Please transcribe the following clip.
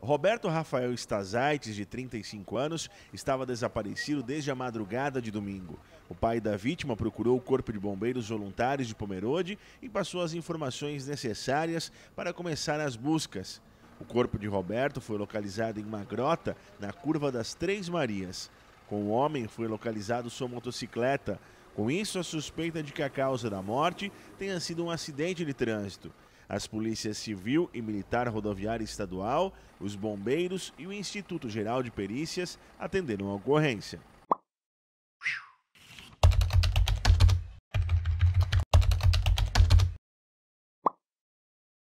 Roberto Rafael Stazaites, de 35 anos, estava desaparecido desde a madrugada de domingo. O pai da vítima procurou o Corpo de Bombeiros Voluntários de Pomerode e passou as informações necessárias para começar as buscas. O corpo de Roberto foi localizado em uma grota na curva das Três Marias. Com o homem foi localizado sua motocicleta. Com isso, a suspeita de que a causa da morte tenha sido um acidente de trânsito as polícias civil e militar rodoviária estadual, os bombeiros e o Instituto Geral de Perícias atenderam a ocorrência.